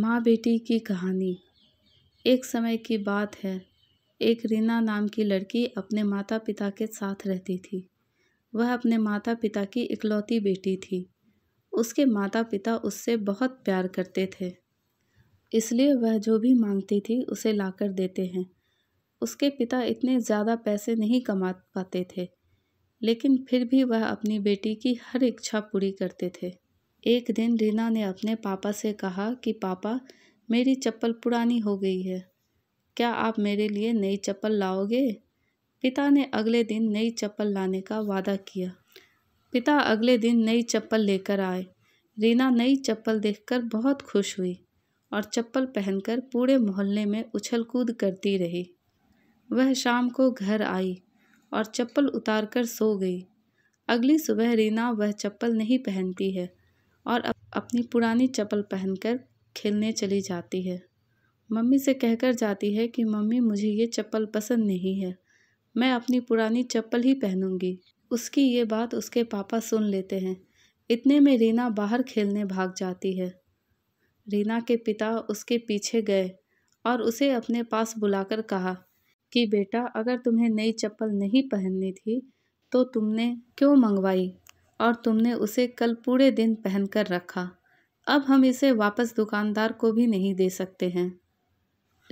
माँ बेटी की कहानी एक समय की बात है एक रीना नाम की लड़की अपने माता पिता के साथ रहती थी वह अपने माता पिता की इकलौती बेटी थी उसके माता पिता उससे बहुत प्यार करते थे इसलिए वह जो भी मांगती थी उसे लाकर देते हैं उसके पिता इतने ज़्यादा पैसे नहीं कमा पाते थे लेकिन फिर भी वह अपनी बेटी की हर इच्छा पूरी करते थे एक दिन रीना ने अपने पापा से कहा कि पापा मेरी चप्पल पुरानी हो गई है क्या आप मेरे लिए नई चप्पल लाओगे पिता ने अगले दिन नई चप्पल लाने का वादा किया पिता अगले दिन नई चप्पल लेकर आए रीना नई चप्पल देखकर बहुत खुश हुई और चप्पल पहनकर पूरे मोहल्ले में उछल कूद करती रही वह शाम को घर आई और चप्पल उतारकर सो गई अगली सुबह रीना वह चप्पल नहीं पहनती है और अपनी पुरानी चप्पल पहनकर खेलने चली जाती है मम्मी से कहकर जाती है कि मम्मी मुझे ये चप्पल पसंद नहीं है मैं अपनी पुरानी चप्पल ही पहनूंगी उसकी ये बात उसके पापा सुन लेते हैं इतने में रीना बाहर खेलने भाग जाती है रीना के पिता उसके पीछे गए और उसे अपने पास बुलाकर कहा कि बेटा अगर तुम्हें नई चप्पल नहीं पहननी थी तो तुमने क्यों मंगवाई और तुमने उसे कल पूरे दिन पहन कर रखा अब हम इसे वापस दुकानदार को भी नहीं दे सकते हैं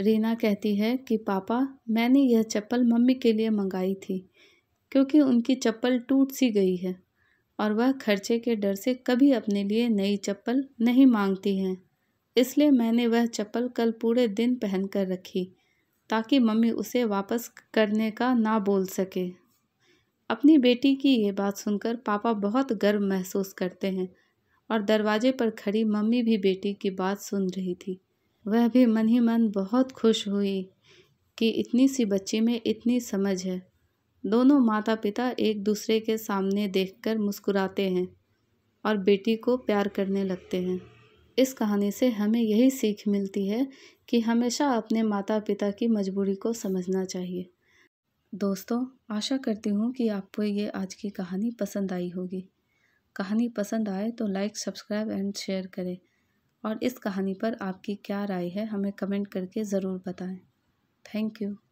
रीना कहती है कि पापा मैंने यह चप्पल मम्मी के लिए मंगाई थी क्योंकि उनकी चप्पल टूट सी गई है और वह खर्चे के डर से कभी अपने लिए नई चप्पल नहीं मांगती हैं इसलिए मैंने वह चप्पल कल पूरे दिन पहन कर रखी ताकि मम्मी उसे वापस करने का ना बोल सके अपनी बेटी की ये बात सुनकर पापा बहुत गर्व महसूस करते हैं और दरवाजे पर खड़ी मम्मी भी बेटी की बात सुन रही थी वह भी मन ही मन बहुत खुश हुई कि इतनी सी बच्ची में इतनी समझ है दोनों माता पिता एक दूसरे के सामने देखकर मुस्कुराते हैं और बेटी को प्यार करने लगते हैं इस कहानी से हमें यही सीख मिलती है कि हमेशा अपने माता पिता की मजबूरी को समझना चाहिए दोस्तों आशा करती हूँ कि आपको ये आज की कहानी पसंद आई होगी कहानी पसंद आए तो लाइक सब्सक्राइब एंड शेयर करें और इस कहानी पर आपकी क्या राय है हमें कमेंट करके ज़रूर बताएं थैंक यू